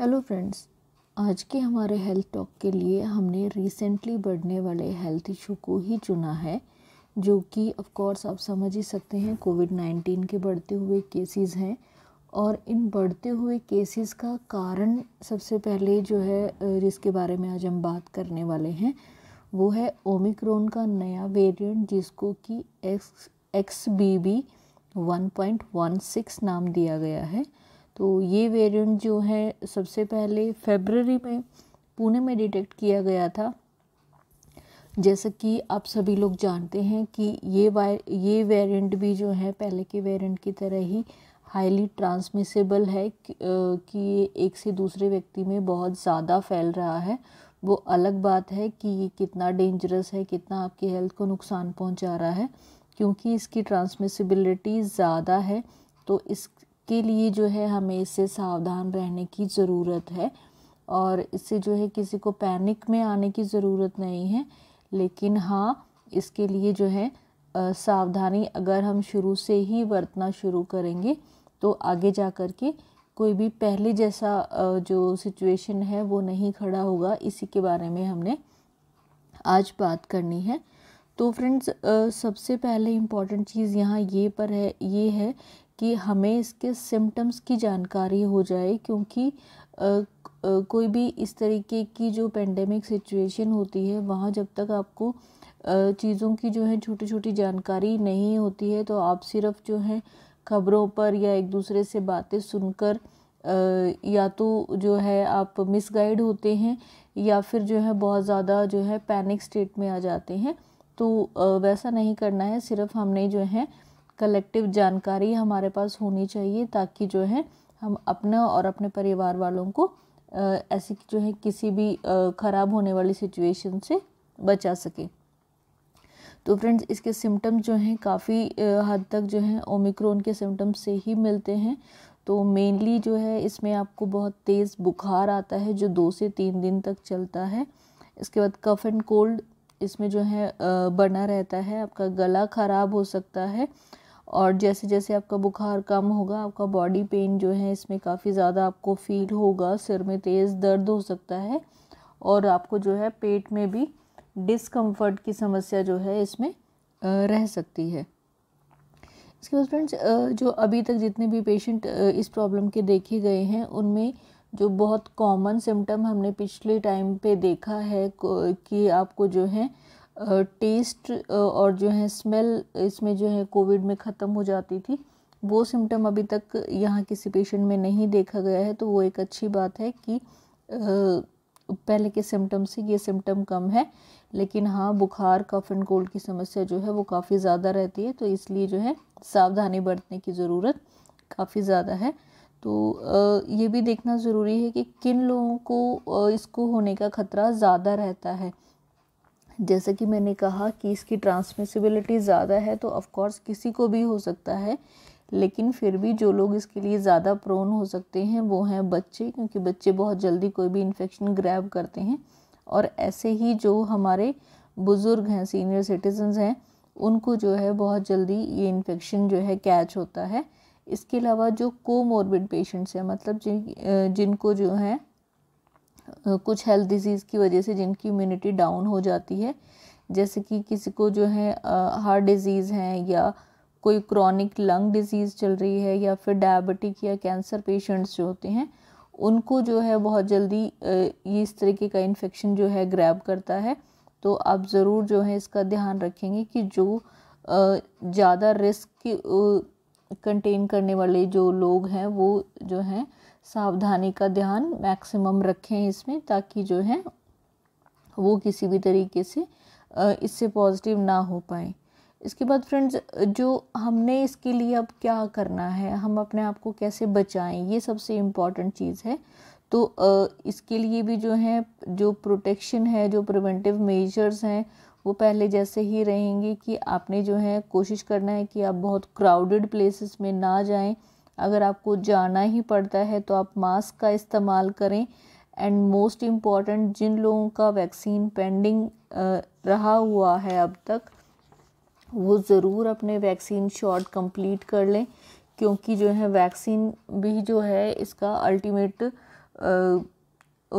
hello friends आज के हमारे हेल्थ टॉक के लिए हमने रिसेंटली बढ़ने वाले हेल्थ इशू को ही चुना है जो कि ऑफ कोर्स आप समझ ही सकते हैं कोविड नाइन्टीन के बढ़ते हुए केसेस हैं और इन बढ़ते हुए केसेस का कारण सबसे पहले जो है जिसके बारे में आज हम बात करने वाले हैं वो है ओमिक्रोन का नया वेरिएंट जिसको कि X X B B one point one six नाम दिया गया है तो ये वेरिएंट जो है सबसे पहले फेबररी में पुणे में डिटेक्ट किया गया था जैसा कि आप सभी लोग जानते हैं कि ये वाय ये वेरिएंट भी जो है पहले के वेरिएंट की तरह ही हाईली ट्रांसमिसेबल है कि, ये एक से दूसरे व्यक्ति में बहुत ज़्यादा फैल रहा है वो अलग बात है कि ये कितना डेंजरस है कितना आपकी हेल्थ को नुकसान पहुंचा रहा है क्योंकि इसकी ट्रांसमिसिबिलिटी ज़्यादा है तो इस इसके लिए जो है हमें इससे सावधान रहने की ज़रूरत है और इससे जो है किसी को पैनिक में आने की ज़रूरत नहीं है लेकिन हाँ इसके लिए जो है आ, सावधानी अगर हम शुरू से ही बरतना शुरू करेंगे तो आगे जा कर के कोई भी पहले जैसा आ, जो सिचुएशन है वो नहीं खड़ा होगा इसी के बारे में हमने आज बात करनी है तो फ्रेंड्स सबसे पहले इम्पॉर्टेंट चीज़ यहाँ ये पर है ये है कि हमें इसके सिम्टम्स की जानकारी हो जाए क्योंकि कोई भी इस तरीके की जो पेंडेमिक सिचुएशन होती है वहाँ जब तक आपको चीज़ों की जो है छोटी छोटी जानकारी नहीं होती है तो आप सिर्फ जो है खबरों पर या एक दूसरे से बातें सुनकर या तो जो है आप मिसगाइड होते हैं या फिर जो है बहुत ज़्यादा जो है पैनिक स्टेट में आ जाते हैं तो वैसा नहीं करना है सिर्फ हमने जो है कलेक्टिव जानकारी हमारे पास होनी चाहिए ताकि जो है हम अपना और अपने परिवार वालों को ऐसी जो है किसी भी ख़राब होने वाली सिचुएशन से बचा सके तो फ्रेंड्स इसके सिम्टम्स जो हैं काफ़ी हद तक जो है ओमिक्रोन के सिम्टम्स से ही मिलते हैं तो मेनली जो है इसमें आपको बहुत तेज़ बुखार आता है जो दो से तीन दिन तक चलता है इसके बाद कफ एंड कोल्ड इसमें जो है बना रहता है आपका गला ख़राब हो सकता है और जैसे जैसे आपका बुखार कम होगा आपका बॉडी पेन जो है इसमें काफ़ी ज़्यादा आपको फील होगा सिर में तेज़ दर्द हो सकता है और आपको जो है पेट में भी डिसकम्फर्ट की समस्या जो है इसमें रह सकती है इसके बाद फ्रेंड्स जो अभी तक जितने भी पेशेंट इस प्रॉब्लम के देखे गए हैं उनमें जो बहुत कॉमन सिम्टम हमने पिछले टाइम पे देखा है कि आपको जो है टेस्ट और जो है स्मेल इसमें जो है कोविड में ख़त्म हो जाती थी वो सिम्टम अभी तक यहाँ किसी पेशेंट में नहीं देखा गया है तो वो एक अच्छी बात है कि पहले के सिम्टम से ये सिम्टम कम है लेकिन हाँ बुखार कफ एंड कोल्ड की समस्या जो है वो काफ़ी ज़्यादा रहती है तो इसलिए जो है सावधानी बरतने की ज़रूरत काफ़ी ज़्यादा है तो ये भी देखना ज़रूरी है कि किन लोगों को इसको होने का ख़तरा ज़्यादा रहता है जैसे कि मैंने कहा कि इसकी ट्रांसमिसिबिलिटी ज़्यादा है तो ऑफकोर्स किसी को भी हो सकता है लेकिन फिर भी जो लोग इसके लिए ज़्यादा प्रोन हो सकते हैं वो हैं बच्चे क्योंकि बच्चे बहुत जल्दी कोई भी इन्फेक्शन ग्रैब करते हैं और ऐसे ही जो हमारे बुज़ुर्ग हैं सीनियर सिटीजन हैं उनको जो है बहुत जल्दी ये इन्फेक्शन जो है कैच होता है इसके अलावा जो कोमोरबिड पेशेंट्स हैं मतलब जिन जिनको जो है कुछ हेल्थ डिजीज़ की वजह से जिनकी इम्यूनिटी डाउन हो जाती है जैसे कि किसी को जो है हार्ट डिजीज़ है या कोई क्रॉनिक लंग डिजीज़ चल रही है या फिर डायबिटिक या कैंसर पेशेंट्स जो होते हैं उनको जो है बहुत जल्दी ये इस तरीके का इन्फेक्शन जो है ग्रैब करता है तो आप ज़रूर जो है इसका ध्यान रखेंगे कि जो ज़्यादा रिस्क कंटेन करने वाले जो लोग हैं वो जो हैं सावधानी का ध्यान मैक्सिमम रखें इसमें ताकि जो है वो किसी भी तरीके से इससे पॉजिटिव ना हो पाए इसके बाद फ्रेंड्स जो हमने इसके लिए अब क्या करना है हम अपने आप को कैसे बचाएं ये सबसे इम्पॉर्टेंट चीज़ है तो इसके लिए भी जो है जो प्रोटेक्शन है जो प्रिवेंटिव मेजर्स हैं वो पहले जैसे ही रहेंगे कि आपने जो है कोशिश करना है कि आप बहुत क्राउडेड प्लेसेस में ना जाएं अगर आपको जाना ही पड़ता है तो आप मास्क का इस्तेमाल करें एंड मोस्ट इम्पॉर्टेंट जिन लोगों का वैक्सीन पेंडिंग रहा हुआ है अब तक वो ज़रूर अपने वैक्सीन शॉट कंप्लीट कर लें क्योंकि जो है वैक्सीन भी जो है इसका अल्टीमेट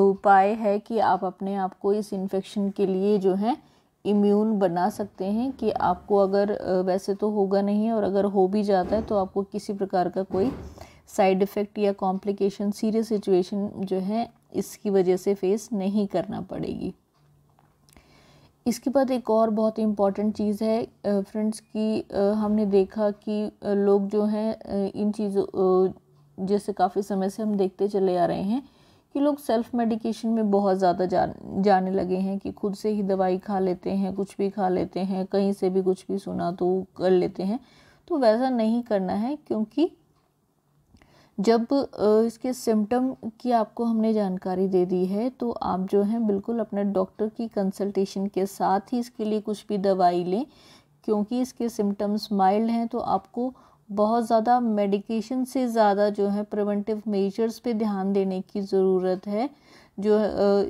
उपाय है कि आप अपने आप को इस इन्फेक्शन के लिए जो है इम्यून बना सकते हैं कि आपको अगर वैसे तो होगा नहीं और अगर हो भी जाता है तो आपको किसी प्रकार का कोई साइड इफ़ेक्ट या कॉम्प्लिकेशन सीरियस सिचुएशन जो है इसकी वजह से फेस नहीं करना पड़ेगी इसके बाद एक और बहुत इम्पॉर्टेंट चीज़ है फ्रेंड्स कि हमने देखा कि लोग जो हैं इन चीज़ों जैसे काफ़ी समय से हम देखते चले आ रहे हैं कि लोग सेल्फ मेडिकेशन में बहुत ज़्यादा जान जाने लगे हैं कि खुद से ही दवाई खा लेते हैं कुछ भी खा लेते हैं कहीं से भी कुछ भी सुना तो कर लेते हैं तो वैसा नहीं करना है क्योंकि जब इसके सिम्टम की आपको हमने जानकारी दे दी है तो आप जो हैं बिल्कुल अपने डॉक्टर की कंसल्टेशन के साथ ही इसके लिए कुछ भी दवाई लें क्योंकि इसके सिम्टम्स माइल्ड हैं तो आपको बहुत ज़्यादा मेडिकेशन से ज़्यादा जो है प्रिवेंटिव मेजर्स पे ध्यान देने की ज़रूरत है जो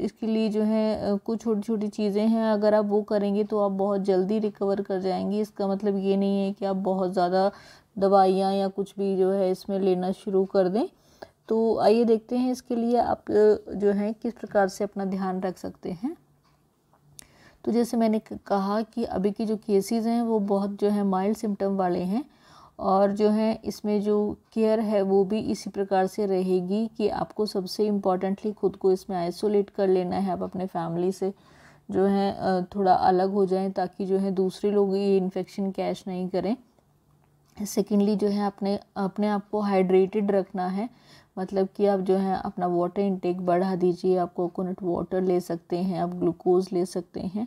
इसके लिए जो है कुछ छोटी छोटी चीज़ें हैं अगर आप वो करेंगे तो आप बहुत जल्दी रिकवर कर जाएंगी इसका मतलब ये नहीं है कि आप बहुत ज़्यादा दवाइयाँ या कुछ भी जो है इसमें लेना शुरू कर दें तो आइए देखते हैं इसके लिए आप जो है किस प्रकार से अपना ध्यान रख सकते हैं तो जैसे मैंने कहा कि अभी के जो केसेस हैं वो बहुत जो है माइल्ड सिम्टम वाले हैं और जो है इसमें जो केयर है वो भी इसी प्रकार से रहेगी कि आपको सबसे इम्पॉर्टेंटली खुद को इसमें आइसोलेट कर लेना है आप अपने फैमिली से जो है थोड़ा अलग हो जाएं ताकि जो है दूसरे लोग ये इन्फेक्शन कैश नहीं करें सेकेंडली जो है अपने अपने आप को हाइड्रेटेड रखना है मतलब कि आप जो है अपना वाटर इंटेक बढ़ा दीजिए आप कोकोनट वाटर ले सकते हैं आप ग्लूकोज ले सकते हैं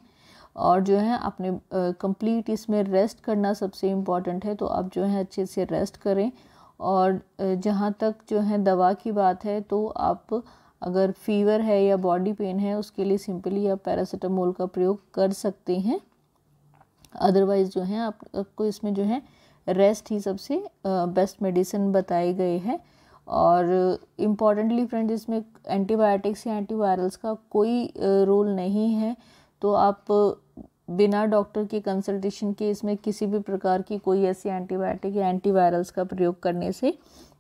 और जो है आपने कंप्लीट इसमें रेस्ट करना सबसे इम्पॉर्टेंट है तो आप जो है अच्छे से रेस्ट करें और जहाँ तक जो है दवा की बात है तो आप अगर फीवर है या बॉडी पेन है उसके लिए सिंपली आप पैरासीटामोल का प्रयोग कर सकते हैं अदरवाइज़ जो है आप, आपको इसमें जो है रेस्ट ही सबसे बेस्ट मेडिसिन बताए गए हैं और इम्पॉर्टेंटली फ्रेंड्स इसमें एंटीबायोटिक्स या एंटीवायरल्स का कोई रोल नहीं है तो आप बिना डॉक्टर के कंसल्टेशन के इसमें किसी भी प्रकार की कोई ऐसी एंटीबायोटिक या एंटीवायरल्स का प्रयोग करने से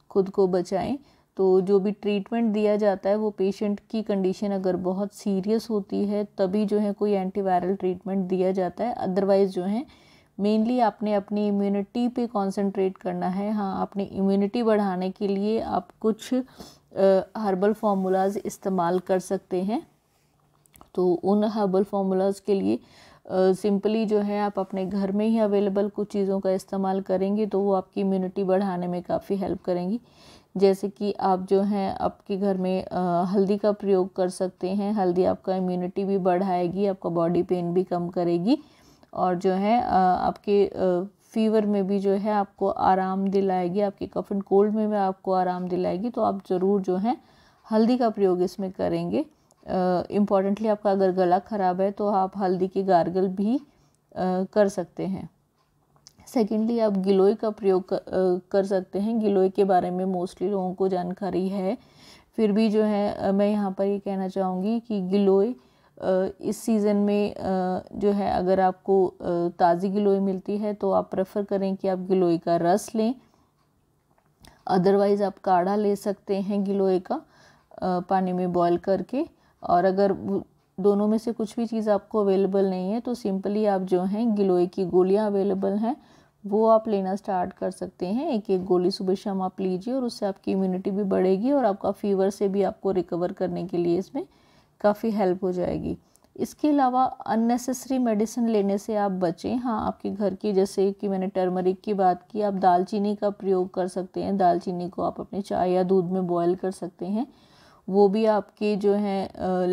खुद को बचाएं तो जो भी ट्रीटमेंट दिया जाता है वो पेशेंट की कंडीशन अगर बहुत सीरियस होती है तभी जो है कोई एंटीवायरल ट्रीटमेंट दिया जाता है अदरवाइज़ जो है मेनली आपने अपनी इम्यूनिटी पे कंसंट्रेट करना है हाँ अपनी इम्यूनिटी बढ़ाने के लिए आप कुछ हर्बल फॉर्मूलाज इस्तेमाल कर सकते हैं तो उन हर्बल फार्मूलाज के लिए सिंपली uh, जो है आप अपने घर में ही अवेलेबल कुछ चीज़ों का इस्तेमाल करेंगे तो वो आपकी इम्यूनिटी बढ़ाने में काफ़ी हेल्प करेंगी जैसे कि आप जो हैं आपके घर में uh, हल्दी का प्रयोग कर सकते हैं हल्दी आपका इम्यूनिटी भी बढ़ाएगी आपका बॉडी पेन भी कम करेगी और जो है uh, आपके फीवर फीवर में भी जो है आपको आराम दिलाएगी आपके कफ एंड कोल्ड में भी आपको आराम दिलाएगी तो आप ज़रूर जो है हल्दी का प्रयोग इसमें करेंगे इम्पॉर्टेंटली आपका अगर गला ख़राब है तो आप हल्दी की गार्गल भी कर सकते हैं सेकेंडली आप गिलोय का प्रयोग कर सकते हैं गिलोय के बारे में मोस्टली लोगों को जानकारी है फिर भी जो है मैं यहाँ पर ये यह कहना चाहूँगी कि गिलोय इस सीज़न में जो है अगर आपको ताज़ी गिलोय मिलती है तो आप प्रेफर करें कि आप गिलोय का रस लें अदरवाइज़ आप काढ़ा ले सकते हैं गिलोय का पानी में बॉईल करके और अगर दोनों में से कुछ भी चीज़ आपको अवेलेबल नहीं है तो सिंपली आप जो हैं गिलोय की गोलियाँ अवेलेबल हैं वो आप लेना स्टार्ट कर सकते हैं एक एक गोली सुबह शाम आप लीजिए और उससे आपकी इम्यूनिटी भी बढ़ेगी और आपका फीवर से भी आपको रिकवर करने के लिए इसमें काफ़ी हेल्प हो जाएगी इसके अलावा अननेसेसरी मेडिसिन लेने से आप बचें हाँ आपके घर की जैसे कि मैंने टर्मरिक की बात की आप दालचीनी का प्रयोग कर सकते हैं दालचीनी को आप अपने चाय या दूध में बॉयल कर सकते हैं वो भी आपके जो है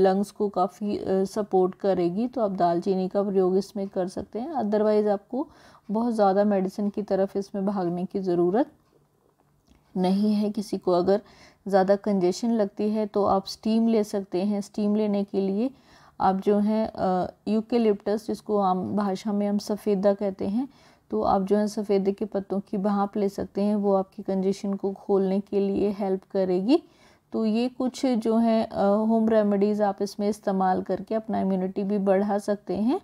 लंग्स को काफ़ी सपोर्ट करेगी तो आप दालचीनी का प्रयोग इसमें कर सकते हैं अदरवाइज़ आपको बहुत ज़्यादा मेडिसिन की तरफ इसमें भागने की ज़रूरत नहीं है किसी को अगर ज़्यादा कंजेशन लगती है तो आप स्टीम ले सकते हैं स्टीम लेने के लिए आप जो है यूकेलिप्टस जिसको आम भाषा में हम सफ़ेदा कहते हैं तो आप जो है सफ़ेदे के पत्तों की भाप ले सकते हैं वो आपकी कंजेशन को खोलने के लिए हेल्प करेगी तो ये कुछ जो है होम रेमेडीज़ आप इसमें इस्तेमाल करके अपना इम्यूनिटी भी बढ़ा सकते हैं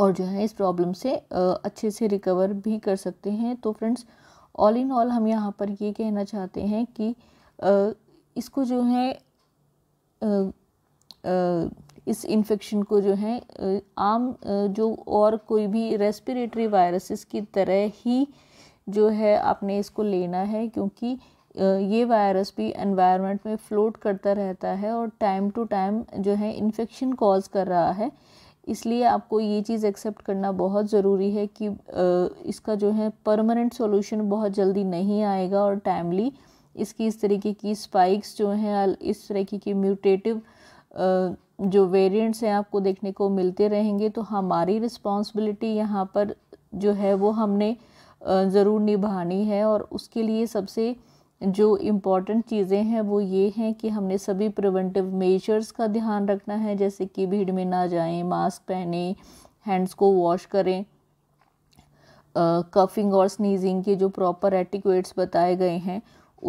और जो है इस प्रॉब्लम से अच्छे से रिकवर भी कर सकते हैं तो फ्रेंड्स ऑल इन ऑल हम यहाँ पर ये कहना चाहते हैं कि इसको जो है इस इन्फेक्शन को जो है आम जो और कोई भी रेस्पिरेटरी वायरसेस की तरह ही जो है आपने इसको लेना है क्योंकि ये वायरस भी एनवायरनमेंट में फ्लोट करता रहता है और टाइम टू टाइम जो है इन्फेक्शन कॉज कर रहा है इसलिए आपको ये चीज़ एक्सेप्ट करना बहुत ज़रूरी है कि इसका जो है परमानेंट सॉल्यूशन बहुत जल्दी नहीं आएगा और टाइमली इसकी इस तरीके की स्पाइक्स जो हैं इस तरीके की म्यूटेटिव जो वेरिएंट्स हैं आपको देखने को मिलते रहेंगे तो हमारी रिस्पॉन्सिबिलिटी यहाँ पर जो है वो हमने ज़रूर निभानी है और उसके लिए सबसे जो इम्पॉर्टेंट चीज़ें हैं वो ये हैं कि हमने सभी प्रिवेंटिव मेजर्स का ध्यान रखना है जैसे कि भीड़ में ना जाएं मास्क पहने हैंड्स को वॉश करें कफिंग और स्नीजिंग के जो प्रॉपर एटिक्वेट्स बताए गए हैं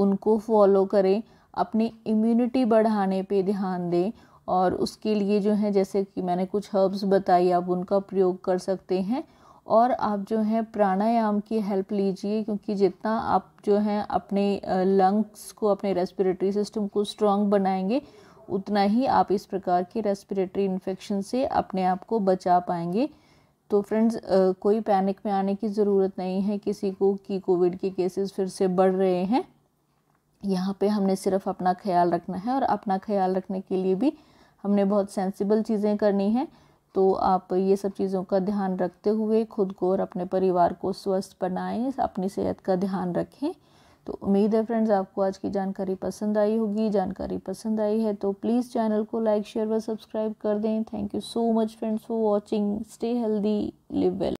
उनको फॉलो करें अपनी इम्यूनिटी बढ़ाने पे ध्यान दें और उसके लिए जो है जैसे कि मैंने कुछ हर्ब्स बताई आप उनका प्रयोग कर सकते हैं और आप जो है प्राणायाम की हेल्प लीजिए क्योंकि जितना आप जो है अपने लंग्स को अपने रेस्पिरेटरी सिस्टम को स्ट्रॉन्ग बनाएंगे उतना ही आप इस प्रकार के रेस्पिरेटरी इन्फेक्शन से अपने आप को बचा पाएंगे तो फ्रेंड्स कोई पैनिक में आने की ज़रूरत नहीं है किसी को कि कोविड के केसेस फिर से बढ़ रहे हैं यहाँ पे हमने सिर्फ अपना ख्याल रखना है और अपना ख्याल रखने के लिए भी हमने बहुत सेंसिबल चीज़ें करनी हैं तो आप ये सब चीज़ों का ध्यान रखते हुए खुद को और अपने परिवार को स्वस्थ बनाएं अपनी सेहत का ध्यान रखें तो उम्मीद है फ्रेंड्स आपको आज की जानकारी पसंद आई होगी जानकारी पसंद आई है तो प्लीज़ चैनल को लाइक शेयर व सब्सक्राइब कर दें thank you so much friends for watching stay healthy live well